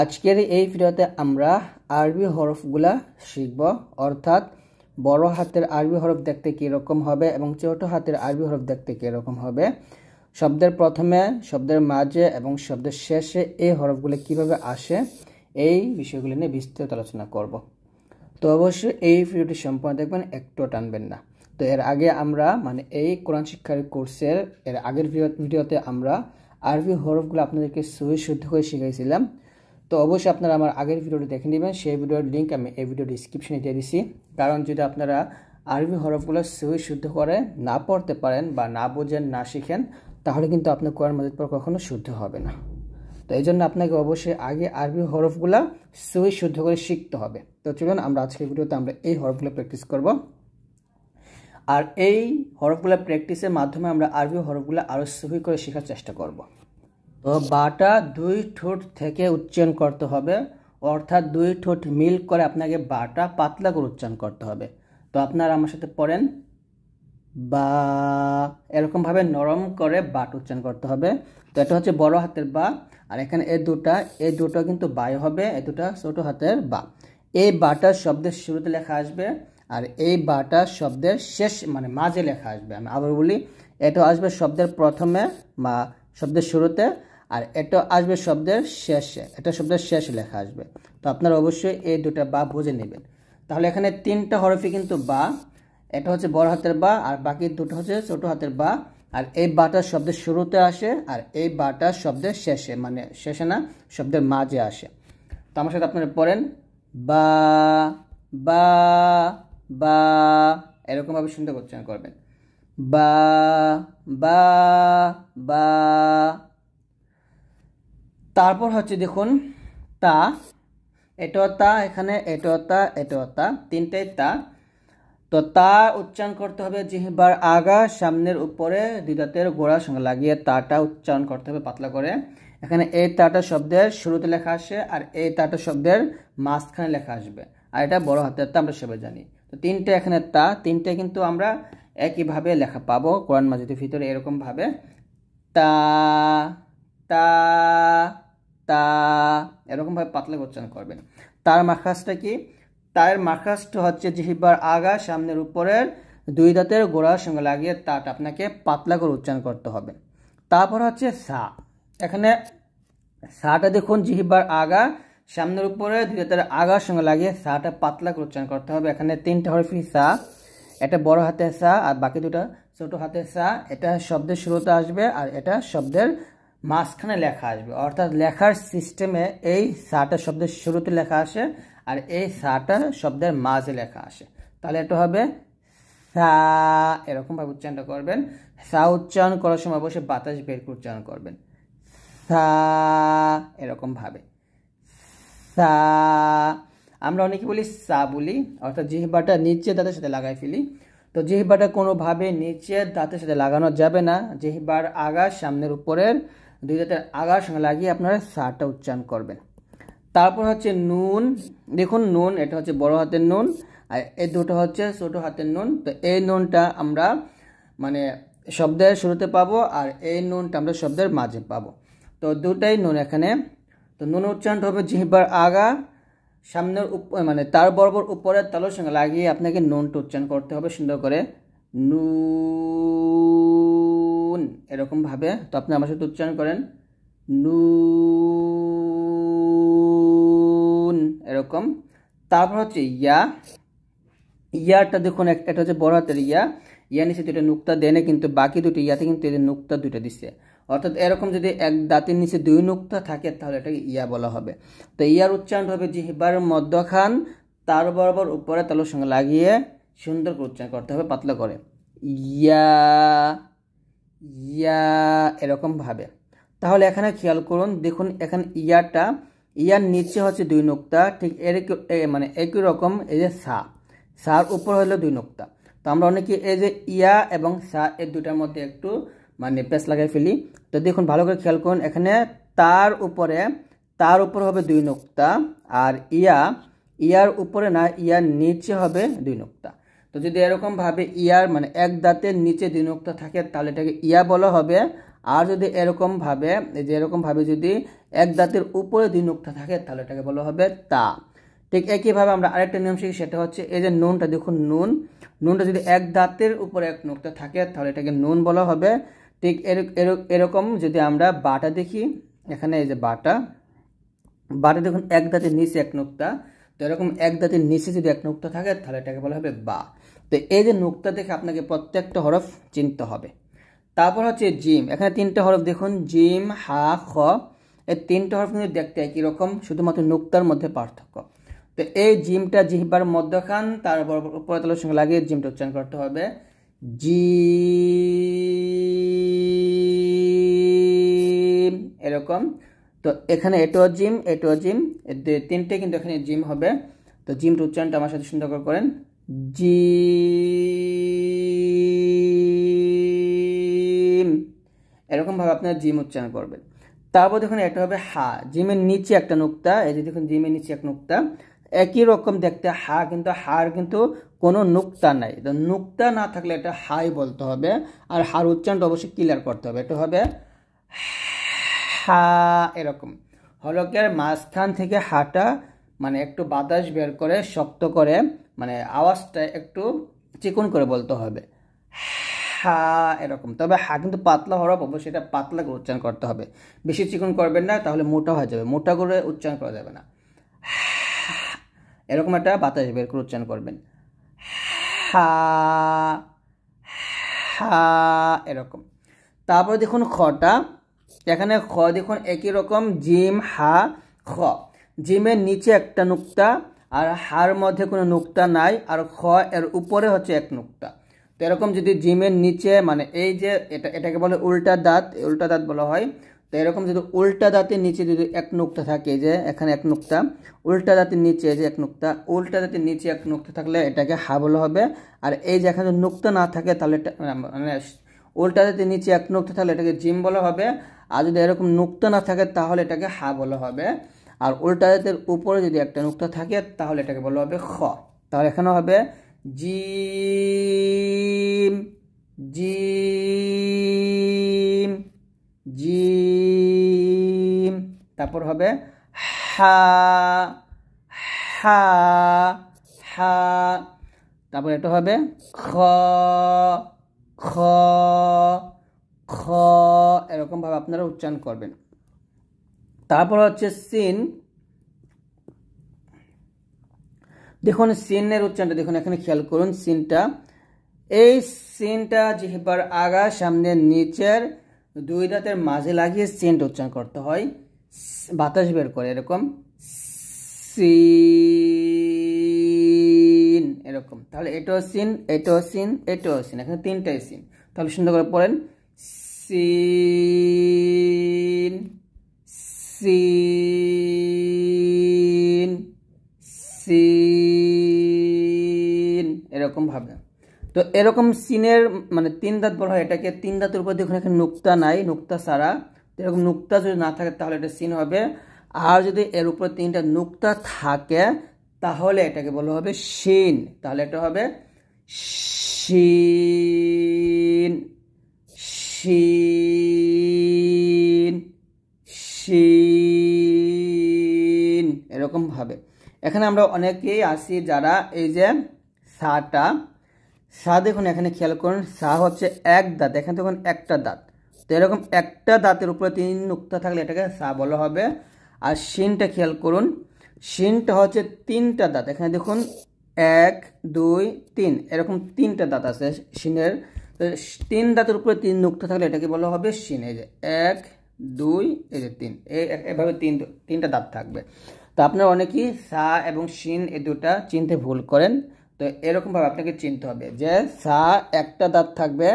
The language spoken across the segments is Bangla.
আজকের এই ভিডিওতে আমরা আরবি হরফগুলা শিখব অর্থাৎ বড় হাতের আরবি হরফ দেখতে কীরকম হবে এবং ছোট হাতের আরবি হরফ দেখতে কীরকম হবে শব্দের প্রথমে শব্দের মাঝে এবং শব্দের শেষে এই হরফগুলো কিভাবে আসে এই বিষয়গুলি নিয়ে বিস্তারিত আলোচনা করব তো অবশ্যই এই ভিডিওটি সম্পূর্ণ দেখবেন একটু টানবেন না তো এর আগে আমরা মানে এই কোরআন শিক্ষার কোর্সের এর আগের ভিডিওতে আমরা আরবি হরফগুলো আপনাদেরকে সুই শুদ্ধ করে শিখাইছিলাম তো অবশ্যই আপনারা আমার আগের ভিডিওটি দেখে নেবেন সেই ভিডিওর লিঙ্ক আমি এই ভিডিও ডিসক্রিপশনে দিয়ে দিছি কারণ যদি আপনারা আরবি হরফগুলো সহি শুদ্ধ করে না পড়তে পারেন বা না বোঝেন না শিখেন তাহলে কিন্তু আপনার কোরআন মাজিদ কখনো শুদ্ধ হবে না তো এই জন্য আপনাকে অবশ্যই আগে আরবি হরফগুলো সহি শুদ্ধ করে শিখতে হবে তো চলুন আমরা আজকের ভিডিওতে আমরা এই হরফগুলো প্র্যাকটিস করব আর এই হরফগুলো প্র্যাকটিসের মাধ্যমে আমরা আরবি হরফগুলো আরও সহি করে শেখার চেষ্টা করব ও বাটা দুই ঠোঁট থেকে উচ্চারণ করতে হবে অর্থাৎ দুই ঠোঁট মিল করে আপনাকে বাটা পাতলা করে উচ্চারণ করতে হবে তো আপনারা আমার সাথে পড়েন বা এরকমভাবে নরম করে বাট উচ্চারণ করতে হবে তো এটা হচ্ছে বড় হাতের বা আর এখানে এ দুটা এ দুটো কিন্তু বাই হবে এ দুটা ছোটো হাতের বা এই বাটা শব্দের শুরুতে লেখা আসবে আর এই বাটা শব্দের শেষ মানে মাঝে লেখা আসবে আমি আবার বলি এটা আসবে শব্দের প্রথমে বা শব্দের শুরুতে আর এটা আসবে শব্দের শেষে এটা শব্দের শেষ লেখা আসবে তো আপনারা অবশ্যই এই দুটা বা বুঝে নেবেন তাহলে এখানে তিনটা হরফি কিন্তু বা এটা হচ্ছে বড় হাতের বা আর বাকি দুটো হচ্ছে ছোট হাতের বা আর এই বাটা শব্দের শুরুতে আসে আর এই বাটা শব্দের শেষে মানে শেষে না শব্দের মাঝে আসে তো আমার সাথে আপনারা পড়েন বা বা বা এরকমভাবে সুন্দর উচ্চারণ করবেন বা বা বা তারপর হচ্ছে দেখুন তা এটা তা এখানে এটা তা এটাও তা তিনটাই তা তো তা উচ্চারণ করতে হবে যেবার আগা সামনের উপরে দুদাতের গোড়ার সঙ্গে লাগিয়ে তাটা উচ্চারণ করতে হবে পাতলা করে এখানে এই তাটা শব্দের শুরুতে লেখা আসে আর এই তাটা শব্দের মাঝখানে লেখা আসবে আর এটা বড় হাতের তা আমরা সবাই জানি তো তিনটে এখানে তা তিনটে কিন্তু আমরা একইভাবে লেখা পাবো কোরআন মাজিদের ভিতরে এরকমভাবে তা তা তা এরকমভাবে পাতলা উচ্চারণ করবেন তার মাখাসটা কি তার মাখাসটা হচ্ছে জিহিবার আগা সামনের উপরের দুই দাঁতের গোড়ার সঙ্গে লাগিয়ে তাটা আপনাকে পাতলা করে উচ্চারণ করতে হবে তারপর হচ্ছে সা এখানে সাটা দেখুন জিহিবার আগা সামনের উপরে দুই দাঁতের আগার সঙ্গে লাগিয়ে সাটা পাতলা করে উচ্চারণ করতে হবে এখানে তিনটা হরফি সা এটা বড় হাতে সা আর বাকি দুটা ছোট হাতে সা এটা শব্দের শুরুতে আসবে আর এটা শব্দের মাঝখানে লেখা আসবে অর্থাৎ লেখার সিস্টেমে এই সাটা শব্দের শুরুতে লেখা আসে আর এই সাটা শব্দের মাঝে লেখা আসে তাহলে এটা হবে সা এরকমভাবে উচ্চারণটা করবেন সা উচ্চারণ করার সময় অবশ্যই বাতাস বের করে উচ্চারণ করবেন সা এরকমভাবে সা আমরা অনেকে বলি সা বলি অর্থাৎ জিহ্বাটা নিচে দাঁতের সাথে লাগাই ফেলি তো জিহ্বাটা কোনোভাবে নিচে দাঁতের সাথে লাগানো যাবে না জিহ্বার আগা সামনের উপরের দুইটাতে আগা সঙ্গে লাগিয়ে আপনারা সাটা উচ্চারণ করবেন তারপর হচ্ছে নুন দেখুন নুন এটা হচ্ছে বড় হাতের নুন আর এই দুটো হচ্ছে ছোটো হাতের নুন তো এই নুনটা আমরা মানে শব্দের শুরুতে পাবো আর এই নুনটা আমরা শব্দের মাঝে পাবো তো দুটাই নুন এখানে তো নুন উচ্চারণটা হবে জিহিবার আগা সামনের মানে তার বরাবর উপরে তালোর সঙ্গে লাগিয়ে আপনাকে নুনটা উচ্চারণ করতে হবে সুন্দর করে নু নুন এরকমভাবে তো আপনি আমার সাথে উচ্চারণ করেন নুন এরকম তারপর হচ্ছে ইয়া ইয়াটা দেখুন একটা হচ্ছে বড় হাতের ইয়া ইয়া নিচে দুটো নুক্তা দেনে কিন্তু বাকি দুটো ইয়াতে কিন্তু এদের নুক্তা দুটো দিচ্ছে অর্থাৎ এরকম যদি এক দাঁতের নিচে দুই নুক্তা থাকে তাহলে এটাকে ইয়া বলা হবে তো ইয়ার উচ্চারণ হবে জিহ্বার মধ্যখান তার বরাবর উপরে তালুর সঙ্গে লাগিয়ে সুন্দর করে উচ্চারণ করতে হবে পাতলা করে ইয়া ইয়া এরকমভাবে তাহলে এখানে খেয়াল করুন দেখুন এখানে ইয়াটা ইয়ার নিচে হচ্ছে দুই নোক্তা ঠিক এর মানে একই রকম এই যে সা সার উপর হলো দুই নোক্তা তো আমরা অনেকে এই যে ইয়া এবং সা এর দুইটার মধ্যে একটু মানে পেস লাগাই ফেলি তো দেখুন ভালো করে খেয়াল করুন এখানে তার উপরে তার উপর হবে দুই নোক্তা আর ইয়া ইয়ার উপরে না ইয়ার নিচে হবে দুই নোক্তা তো যদি এরকমভাবে ইয়ার মানে এক দাঁতের নিচে দ্বিনুক্ত থাকে তাহলে এটাকে ইয়া বলা হবে আর যদি এরকমভাবে যে এরকমভাবে যদি এক দাঁতের উপরে দ্বিনুক্ত থাকে তাহলে এটাকে বলা হবে তা ঠিক একইভাবে আমরা আরেকটা নিয়ম শিখি সেটা হচ্ছে এই যে নুনটা দেখুন নুন নুনটা যদি এক দাঁতের উপরে এক নোকটা থাকে তাহলে এটাকে নুন বলা হবে ঠিক এরকম যদি আমরা বাটা দেখি এখানে এই যে বাটা বাটা দেখুন এক দাঁতের নিচে এক নোকটা তো এরকম এক দাঁতের নিচে যদি এক নুক্তা থাকে তাহলে এটাকে বলা হবে বা তো এই যে নুক্তা দেখে আপনাকে প্রত্যেকটা হরফ চিনতে হবে তারপর হচ্ছে জিম এখানে তিনটে হরফ দেখুন জিম হা খ এই তিনটে হরফ কিন্তু দেখতে একই রকম শুধুমাত্র নুক্তার মধ্যে পার্থক্য তো এই জিমটা জিহ্বার মধ্যখান তারপর উপরে তালের সঙ্গে লাগিয়ে জিমটা উচ্চারণ করতে হবে জি এরকম তো এখানে এটো জিম এটো জিম তিনটে কিন্তু এখানে জিম হবে তো জিমটা উচ্চারণটা আমার সাথে সুন্দর করে করেন জিম এরকমভাবে আপনারা জিম উচ্চারণ করবেন তারপর দেখুন এটা হবে হা জিমের নিচে একটা নুক্তা এই যে দেখুন জিমের নিচে এক নুক্তা একই রকম দেখতে হা কিন্তু হার কিন্তু কোনো নুক্তা নাই তো নুক্তা না থাকলে এটা হাই বলতে হবে আর হার উচ্চারণটা অবশ্যই ক্লিয়ার করতে হবে এটা হবে হা এরকম হলকের মাঝখান থেকে হাটা মানে একটু বাতাস বের করে শক্ত করে মানে আওয়াজটা একটু চিকুন করে বলতে হবে হা এরকম তবে হা কিন্তু পাতলা হওয়া পাবো সেটা পাতলা করে উচ্চারণ করতে হবে বেশি চিকুন করবেন না তাহলে মোটা হয়ে যাবে মোটা করে উচ্চারণ করা যাবে না এরকম একটা বাতাস বের করে উচ্চারণ করবেন হা হা এরকম তারপরে দেখুন খটা এখানে খ দেখুন একই রকম জিম হা খ জিমের নিচে একটা নুক্তা আর হার মধ্যে কোনো নুক্তা নাই আর খ এর উপরে হচ্ছে এক নুক্তা তো এরকম যদি জিমের নিচে মানে এই যে এটা এটাকে বলে উল্টা দাঁত উল্টা দাঁত বলা হয় তো এরকম যদি উল্টা দাঁতের নিচে যদি এক নুকটা থাকে যে এখানে এক নুকটা উল্টা দাঁতের নিচে যে এক নুকটা উল্টা দাঁতের নিচে এক নুকটা থাকলে এটাকে হা বলা হবে আর এই যে এখানে নুকটা না থাকে তাহলে মানে, মানে উল্টা দাঁতের নিচে এক নুকটা থাকলে এটাকে জিম বলা হবে আর যদি এরকম নুকটা না থাকে তাহলে এটাকে হা বলা হবে আর উল্টাদের উপরে যদি একটা নুক্তা থাকে তাহলে এটাকে বলা হবে খ তাহলে এখানে হবে জিম জিম জিম তারপর হবে হা হা হা তারপর এটা হবে খ খ খ এরকমভাবে আপনারা উচ্চারণ করবেন তারপর হচ্ছে সিন দেখুন সিনের উচ্চারণটা দেখুন এখানে খেয়াল করুন সিনটা এই সিনটা যেবার আগা সামনে নিচের দুই দাঁতের মাঝে লাগিয়ে সেন্ট উচ্চারণ করতে হয় বাতাস বের করে এরকম সিন এরকম তাহলে এটাও সিন এটাও সিন এটাও সিন এখানে তিনটাই সিন তাহলে সুন্দর করে পড়েন সিন সিন সিন ভাবে তো এরকম সিনের মানে তিন দাঁত বলা হয় এটাকে তিন দাঁতের উপর দেখুন একটা নুক্তা নাই নুক্তা ছাড়া এরকম নুক্তা যদি না থাকে তাহলে এটা সিন হবে আর যদি এর উপর তিনটা নুক্তা থাকে তাহলে এটাকে বলা হবে শিন তাহলে এটা হবে সিন সিন সিন এরকমভাবে এখানে আমরা অনেকেই আসি যারা এই যে সাটা সা দেখুন এখানে খেয়াল করুন সা হচ্ছে এক দাঁত এখানে দেখুন একটা দাঁত তো এরকম একটা দাঁতের উপরে তিন নুক্তা থাকলে এটাকে সা বলা হবে আর শিনটা খেয়াল করুন শিনটা হচ্ছে তিনটা দাঁত এখানে দেখুন এক দুই তিন এরকম তিনটা দাঁত আছে শিনের তিন দাঁতের উপরে তিন নুক্তা থাকলে এটাকে বলা হবে শিন এই যে এক দুই এই যে তিন এভাবে তিন তিনটা দাঁত থাকবে তো আপনার অনেকেই সা এবং শিন এ দুটা চিনতে ভুল করেন তো এরকমভাবে আপনাকে চিনতে হবে যে সা একটা দাঁত থাকবে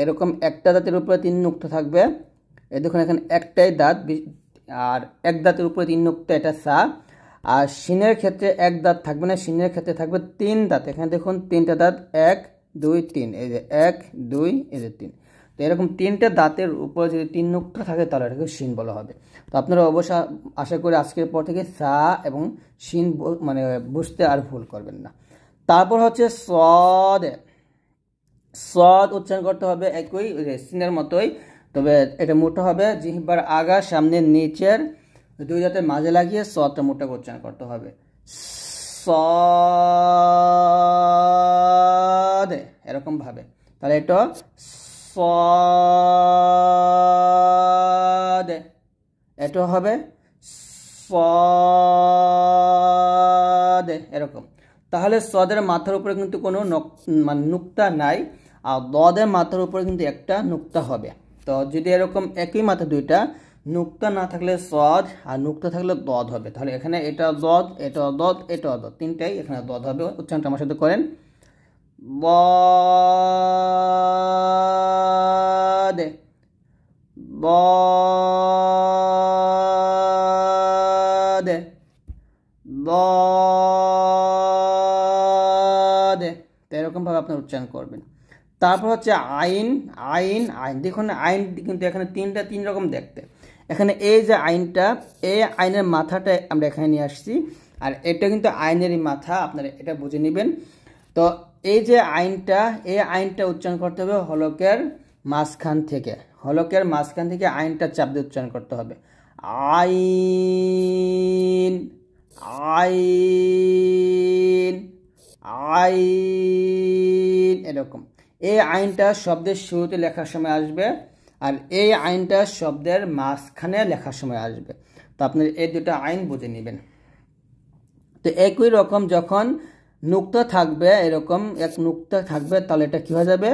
এরকম একটা দাঁতের উপরে তিন নুক্ত থাকবে এ দেখুন এখানে একটাই দাঁত আর এক দাঁতের উপরে তিন নুক্ত এটা সা আর শিনের ক্ষেত্রে এক দাঁত থাকবে না শিনের ক্ষেত্রে থাকবে তিন দাঁত এখানে দেখুন তিনটা দাঁত এক দুই তিন এই যে এক দুই এই যে তিন এরকম তিনটে দাঁতের উপরে যদি তিন নুকটা থাকে তাহলে এটাকে শিন বলা হবে তো আপনারা অবশ্য আশা করি আজকের পর থেকে সা এবং শিন মানে বুঝতে আর ভুল করবেন না তারপর হচ্ছে সদ সদ উচ্চারণ করতে হবে একই সিনের মতোই তবে এটা মোটা হবে জিহ্বার আগা সামনে নিচের দুই দাঁতের মাঝে লাগিয়ে সদটা মোটা উচ্চারণ করতে হবে সদ এরকমভাবে তাহলে এটা সদ এটা হবে সদ এরকম তাহলে সদের মাথার উপরে কিন্তু কোনো মানে নুক্তা নাই আর দদের মাথার উপরে কিন্তু একটা নুক্তা হবে তো যদি এরকম একই মাথা দুইটা নুক্তা না থাকলে সদ আর নুক্তা থাকলে দদ হবে তাহলে এখানে এটা দদ এটা দদ এটা দদ তিনটাই এখানে দদ হবে উচ্চারণটা আমার সাথে করেন ব ضاد ضاد তো এরকমভাবে আপনার উচ্চারণ করবেন তারপর হচ্ছে আইন আইন আইন দেখুন আইন কিন্তু এখানে তিনটা তিন রকম দেখতে এখানে এই যে আইনটা এই আইনের মাথাটা আমরা এখানে নিয়ে আসছি আর এটা কিন্তু আইনেরই মাথা আপনারা এটা বুঝে নেবেন তো এই যে আইনটা এই আইনটা উচ্চারণ করতে হবে হলকের মাঝখান থেকে হলকের মাঝখান থেকে আইনটা চাপ দিয়ে উচ্চারণ করতে হবে আইন আইন আইন এরকম এই আইনটা শব্দের শুরুতে লেখার সময় আসবে আর এই আইনটা শব্দের মাঝখানে লেখার সময় আসবে তো আপনার এই দুটো আইন বুঝে নেবেন তো একই রকম যখন নুক্ত থাকবে এরকম এক নুক্ত থাকবে তাহলে এটা কী হয়ে যাবে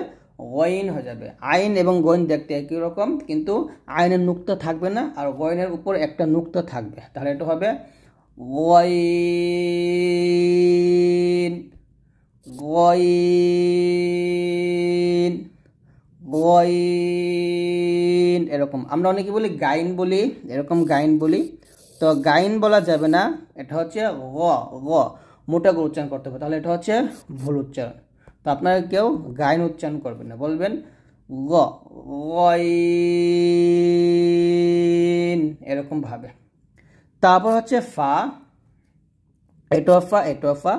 গয়ন হয়ে যাবে আইন এবং গয়ন দেখতে একই রকম কিন্তু আইনের নুক্তা থাকবে না আর গয়নের উপর একটা নুক্তা থাকবে তাহলে এটা হবে গইন গইন গইন এরকম আমরা অনেকে বলি গাইন বলি এরকম গাইন বলি তো গাইন বলা যাবে না এটা হচ্ছে গ গ মোটা করে উচ্চারণ করতে হবে তাহলে এটা হচ্ছে ভুল উচ্চারণ তো আপনারা কেউ গায়ন উচ্চারণ করবেন না বলবেন এরকম এরকমভাবে তারপর হচ্ছে ফা এটো ফা এটো ফা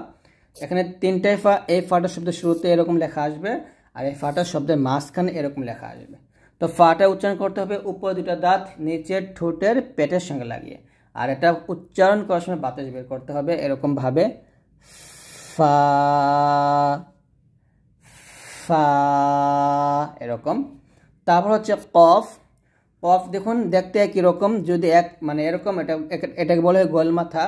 এখানে তিনটাই ফা এই ফাটা শব্দের শুরুতে এরকম লেখা আসবে আর এই ফাটা শব্দের মাঝখানে এরকম লেখা আসবে তো ফাটা উচ্চারণ করতে হবে উপরে দুটো দাঁত নিচের ঠোঁটের পেটের সঙ্গে লাগিয়ে আর এটা উচ্চারণ করার সময় বাতাস বের করতে হবে এরকমভাবে ফা ফা এরকম তারপর হচ্ছে কফ কফ দেখুন দেখতে একই রকম যদি এক মানে এরকম এটা এটাকে বলে গোল মাথা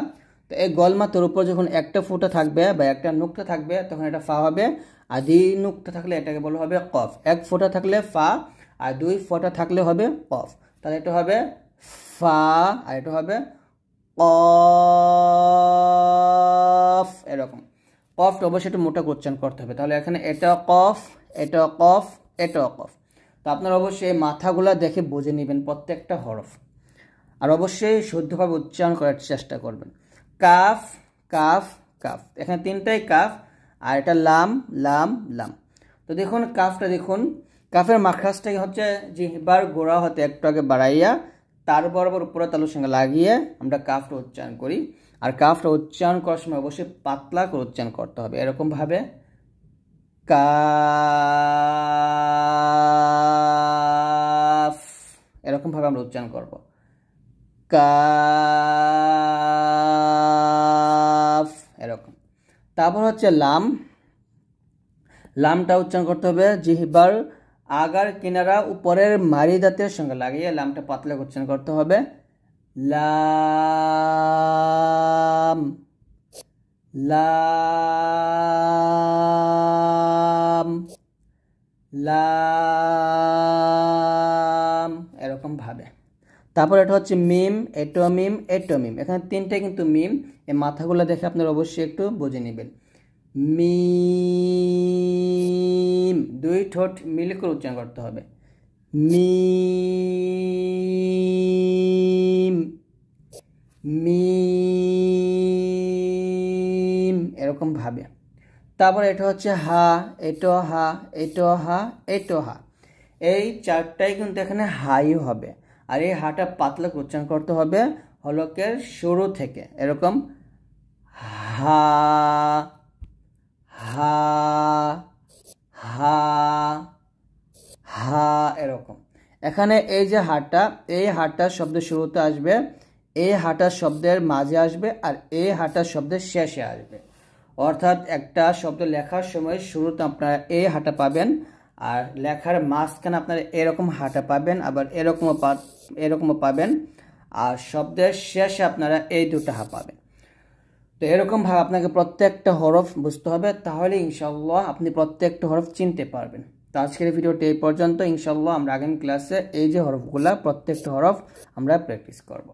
তো এই গোল মাথার উপর যখন একটা ফুটো থাকবে বা একটা নুকটা থাকবে তখন এটা ফা হবে আর দুই নুকটা থাকলে এটাকে বলা হবে কফ এক ফোঁটা থাকলে ফা আর দুই ফোঁটা থাকলে হবে কফ তাহলে এটা হবে ফা আর এটা হবে কফ এরকম কফ অবশ্যই একটু মোটা উচ্চারণ করতে হবে তাহলে এখানে এটা কফ এটা কফ এটা কফ তো আপনারা অবশ্যই মাথাগুলা দেখে বুঝে নেবেন প্রত্যেকটা হরফ আর অবশ্যই শুদ্ধভাবে উচ্চারণ করার চেষ্টা করবেন কাফ কাফ কাফ এখানে তিনটাই কাফ আর এটা লাম লাম লাম তো দেখুন কাফটা দেখুন কাফের মাখাসটাই হচ্ছে জিহবার গোড়া হতে একটু আগে বাড়াইয়া তার বরাবর উপরে তালুর সঙ্গে লাগিয়ে আমরা কাফটা উচ্চারণ করি আর কাফটা উচ্চারণ করার সময় অবশ্যই পাতলা করে উচ্চারণ করতে হবে এরকমভাবে কাফ এরকমভাবে আমরা উচ্চারণ করব কাফ এরকম তারপর হচ্ছে লাম লামটা উচ্চারণ করতে হবে জিহ্বার আগার কিনারা উপরের মারি দাঁতের সঙ্গে লাগিয়ে লামটা পাতলা উচ্চারণ করতে হবে লাম লাম লাম এরকম ভাবে তারপর এটা হচ্ছে মিম এটো মিম এটো মিম এখানে তিনটে কিন্তু মিম এই মাথাগুলো দেখে আপনারা অবশ্যই একটু বুঝে নেবেন মিম দুই ঠোঁট মিল করে উচ্চারণ করতে হবে মিম মিম এরকমভাবে তারপর এটা হচ্ছে হা এটো হা এটো হা এটো হা এই চারটাই কিন্তু এখানে হাই হবে আর এই হাটা পাতলা উচ্চারণ করতে হবে হলকের শুরু থেকে এরকম হা হা হা হা এরকম এখানে এই যে হাটা এই হাটা শব্দ শুরুতে আসবে এ হাঁটা শব্দের মাঝে আসবে আর এ হাঁটা শব্দের শেষে আসবে অর্থাৎ একটা শব্দ লেখার সময় শুরুতে আপনারা এ হাঁটা পাবেন আর লেখার মাঝখানে আপনারা এরকম হাঁটা পাবেন আবার এরকমও পা এরকমও পাবেন আর শব্দের শেষে আপনারা এই দুটো হা পাবেন তো এরকমভাবে আপনাকে প্রত্যেকটা হরফ বুঝতে হবে তাহলে ইনশাল্লাহ আপনি প্রত্যেকটা হরফ চিনতে পারবেন তো আজকের ভিডিওটি এই পর্যন্ত ইনশাল্লাহ আমরা আগামী ক্লাসে এই যে হরফগুলা প্রত্যেকটা হরফ আমরা প্র্যাকটিস করব